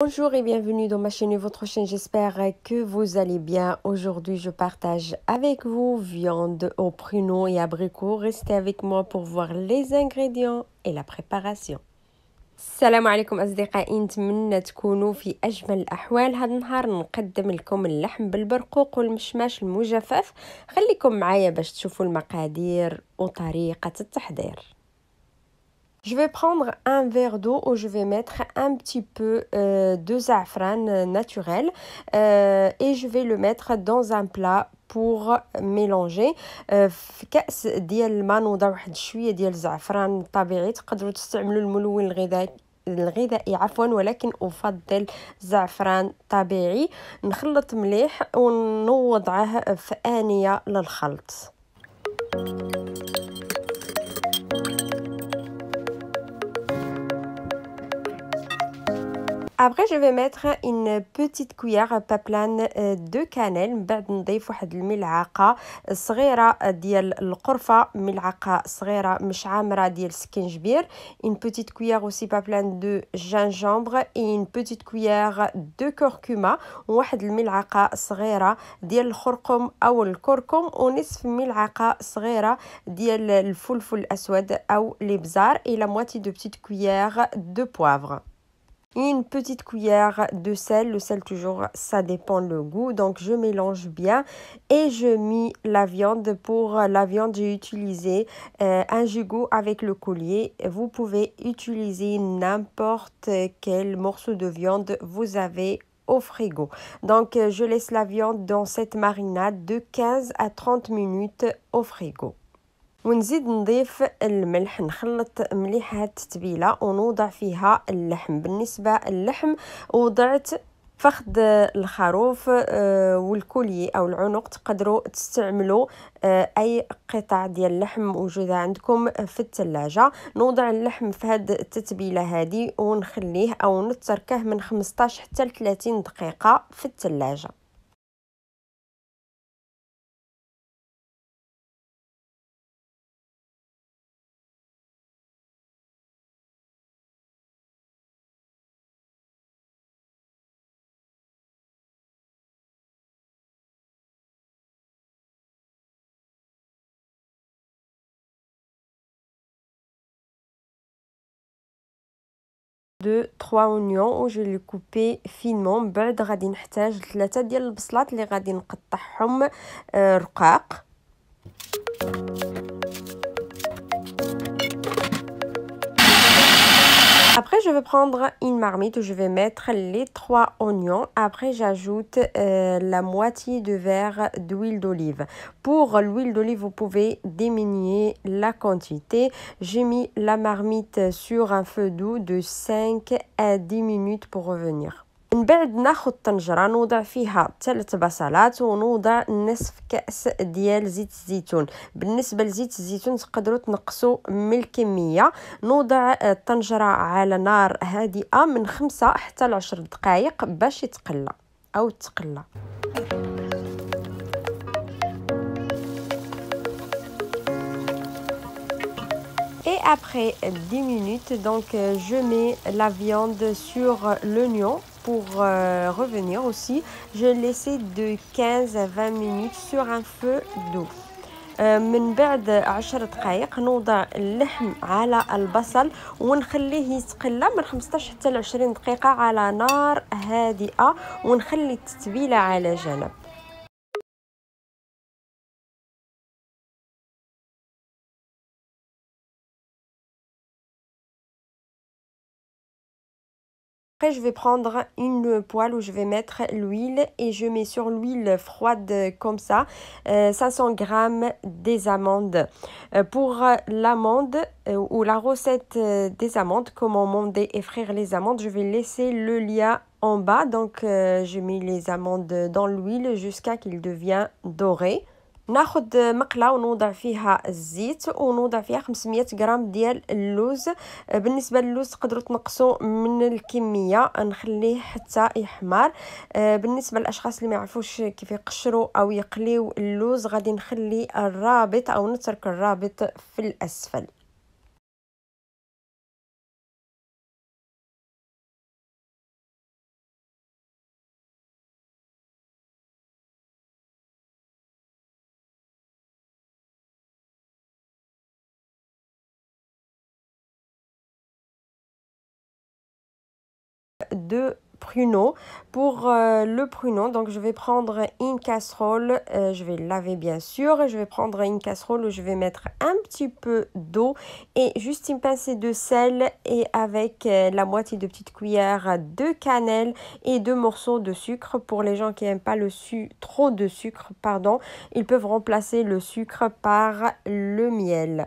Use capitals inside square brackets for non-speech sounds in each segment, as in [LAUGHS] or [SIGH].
Bonjour et bienvenue dans ma chaîne et votre chaîne, j'espère que vous allez bien. Aujourd'hui, je partage avec vous viande au pruneau et abricot. Restez avec moi pour voir les ingrédients et la préparation. Salam السلام عليكم أصدقائي نتمنى تكونوا في أجمل الأحوال هذا النهار نقدم لكم اللحم بالبرقوق والمشماش voir les معايا et تشوفوا المقادير de التحضير Je vais prendre un verre d'eau où je vais mettre un petit peu euh, de zafran euh, naturel euh, et je vais le mettre dans un plat pour mélanger. كاس euh, ديال الماء نوضع واحد شويه ديال الزعفران الطبيعي تقدروا تستعملوا الملون الغذائي عفوا ولكن افضل زعفران طبيعي نخلط مليح ونوضعه في انيه للخلط Après, je vais mettre une petite cuillère pas plane euh, de cannelle بعد نضيف واحد الملعقه صغيرة ديال القرفة ملعقة صغيرة مش عامره ديال السكنجبير une petite cuillère aussi pas plane de gingembre et une petite cuillère de curcuma واحد الملعقه صغيرة ديال الخرقوم أو الكركم ونصف ملعقة صغيرة ديال الفلفل الاسود أو الابزار et la moitié de petite cuillère de poivre une petite cuillère de sel. Le sel toujours, ça dépend le goût. Donc je mélange bien et je mets la viande. Pour la viande, j'ai utilisé euh, un jugot avec le collier. Vous pouvez utiliser n'importe quel morceau de viande vous avez au frigo. Donc euh, je laisse la viande dans cette marinade de 15 à 30 minutes au frigo. ونزيد نضيف الملح نخلط مليح هاد التتبيله ونوضع فيها اللحم بالنسبه للحم وضعت فخد الخروف آه، والكولي او العنق تقدروا تستعملوا آه، اي قطع ديال اللحم موجوده عندكم في الثلاجه نوضع اللحم في هاد التتبيله هذه ونخليه او نتركه من 15 حتى 30 دقيقه في الثلاجه de 3 oignons où je les coupé finement. بعد غادي نحتاج ديال البصلات اللي غادي نقطعهم رقاق je vais prendre une marmite je vais mettre les trois oignons. Après, j'ajoute euh, la moitié de verre d'huile d'olive. Pour l'huile d'olive, vous pouvez diminuer la quantité. J'ai mis la marmite sur un feu doux de 5 à 10 minutes pour revenir. من بعد ناخذ طنجره نوضع فيها ثلاث بصلات ونوضع نصف كاس ديال زيت الزيتون بالنسبه لزيت الزيتون تقدروا تنقصوا من الكميه نوضع الطنجره آه، على نار هادئه من خمسة حتى لعشر دقائق باش يتقلى او تقلى Et après 10 minutes, donc, euh, je mets la viande sur l'oignon pour euh, revenir aussi, je laissais de 15 à 20 minutes sur un feu doux. Euh, من بعد عشر دقائق نوضع اللحم على البصل ونخليه يتقلى من 15 حتى 20 دقيقه على نار هادئه ونخلي التتبيله على جنب Après, je vais prendre une poêle où je vais mettre l'huile et je mets sur l'huile froide comme ça 500 euh, g des amandes. Euh, pour l'amande euh, ou la recette des amandes, comment monter et frire les amandes, je vais laisser le lien en bas. Donc, je mets les amandes dans l'huile jusqu'à qu'il devienne doré. ناخد مقله ونوضع فيها الزيت ونوضع فيها 500 غرام ديال اللوز بالنسبه للوز تقدروا تنقصوا من الكميه نخليه حتى يحمر بالنسبه للاشخاص اللي ما يعرفوش كيف يقشروا او يقليو اللوز غادي نخلي الرابط او نترك الرابط في الاسفل de pruneaux. Pour euh, le pruneau, donc je vais prendre une casserole, euh, je vais laver bien sûr, et je vais prendre une casserole où je vais mettre un petit peu d'eau et juste une pincée de sel et avec euh, la moitié de petite cuillère de cannelle et deux morceaux de sucre. Pour les gens qui n'aiment pas le su trop de sucre, pardon, ils peuvent remplacer le sucre par le miel.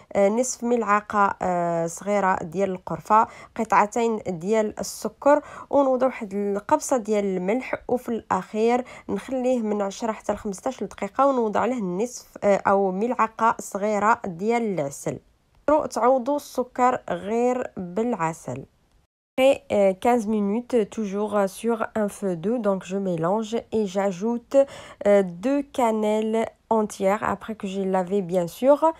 آه، نصف ملعقه آه، صغيره ديال القرفه قطعتين ديال السكر ونوضع واحد القبصه ديال الملح وفي الاخير نخليه من 10 حتى 15 دقيقه ونوضع له نصف آه، او ملعقه صغيره ديال العسل تعوضوا السكر غير بالعسل Après 15 euh, minutes, toujours sur un feu doux, donc je mélange et j'ajoute euh, deux cannelles entières après que j'ai lavé bien sûr.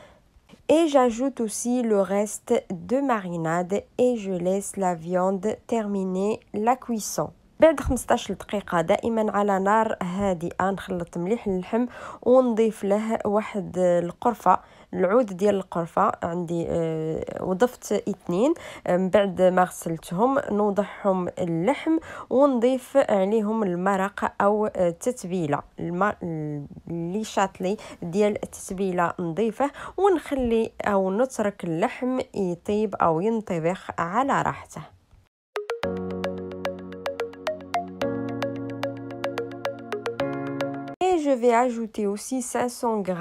Et j'ajoute aussi le reste de marinade et je laisse la viande terminer la cuisson. بعد 15 دقيقه دائما على نار هادئه نخلط مليح اللحم ونضيف له واحد القرفه العود ديال القرفه عندي آه، وضفت اثنين آه، من بعد ما غسلتهم نوضعهم اللحم ونضيف عليهم المرق او التتبيله اللي شاطلي ديال التتبيله نضيفه ونخلي او نترك اللحم يطيب او ينطبخ على راحته je vais ajouter aussi 500 g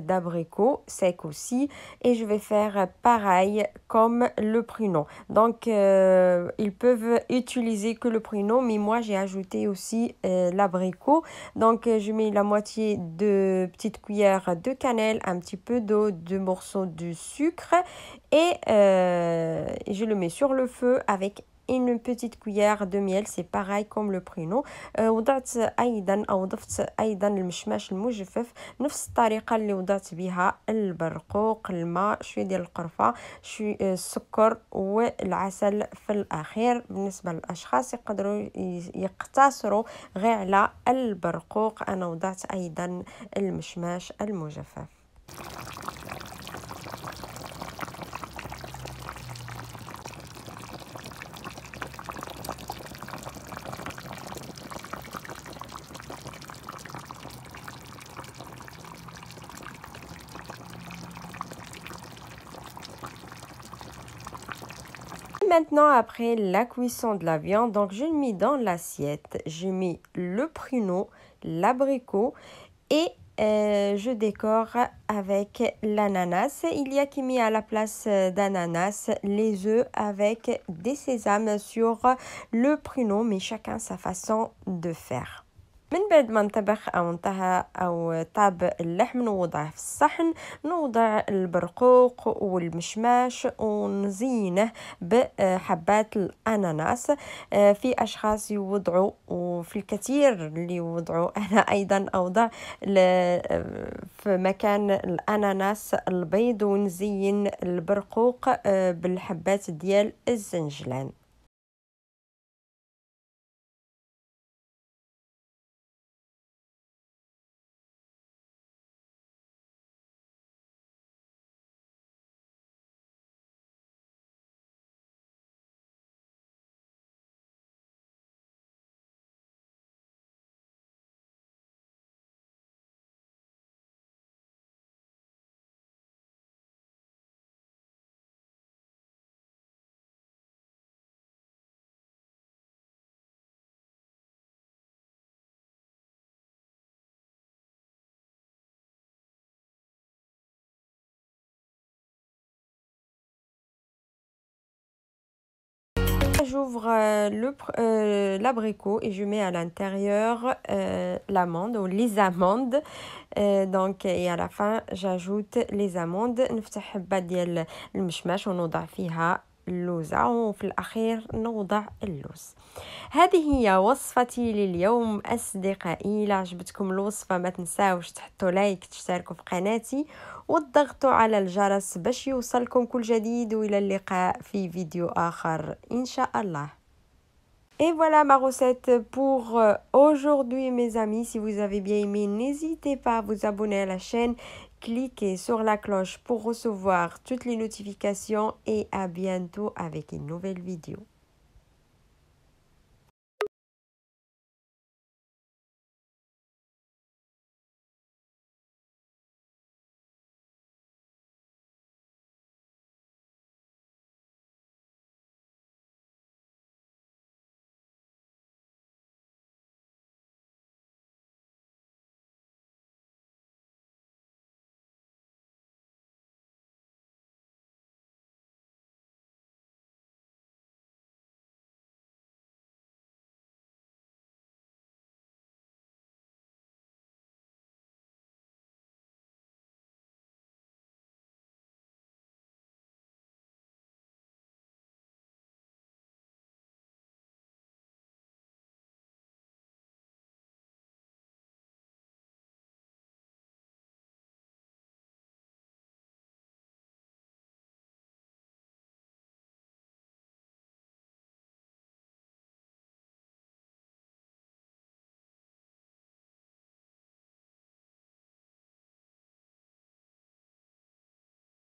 d'abricots secs aussi et je vais faire pareil comme le pruneau. Donc euh, ils peuvent utiliser que le pruneau mais moi j'ai ajouté aussi euh, l'abricot. Donc euh, je mets la moitié de petite cuillère de cannelle, un petit peu d'eau, deux morceaux de sucre et je le mets sur le feu avec une petite cuillère de miel سي باغاي كوم لو برينو وضعت ايضا او ضفت ايضا المشماش المجفف نفس الطريقه اللي وضعت بها البرقوق الماء شويه ديال القرفه شويه آه، السكر والعسل في الاخير بالنسبه للاشخاص يقدروا يقتصروا غير على البرقوق انا وضعت ايضا المشماش المجفف maintenant, après la cuisson de la viande, donc je le mets dans l'assiette. je mets le pruneau, l'abricot et euh, je décore avec l'ananas. Il y a qui met à la place euh, d'ananas les œufs avec des sésames sur le pruneau, mais chacun sa façon de faire. من بعد ما انطبخ أو انتهى أو طاب اللحم نوضعه في الصحن نوضع البرقوق والمشماش ونزينه بحبات الأناناس آه، في أشخاص يوضعوا وفي الكثير اللي يوضعوا [LAUGHS] أنا أيضا أوضع آه، في مكان الأناناس البيض ونزين البرقوق آه، بالحبات ديال الزنجلان j'ouvre euh, le euh, l'abricot et je mets à l'intérieur euh, l'amande ou les amandes. donc et à la fin j'ajoute les amandes. اللوزة وفي الأخير نوضع اللوز هذه هي وصفتي لليوم أصدقائي إلا عجبتكم الوصفة ما تنساوش تحطوا لايك تشتركوا في قناتي وتضغطوا على الجرس باش يوصلكم كل جديد وإلى اللقاء في فيديو آخر إن شاء الله Et voilà ma recette pour euh, aujourd'hui mes amis. Si vous avez bien aimé, n'hésitez pas à vous abonner à la chaîne cliquez sur la cloche pour recevoir toutes les notifications et à bientôt avec une nouvelle vidéo.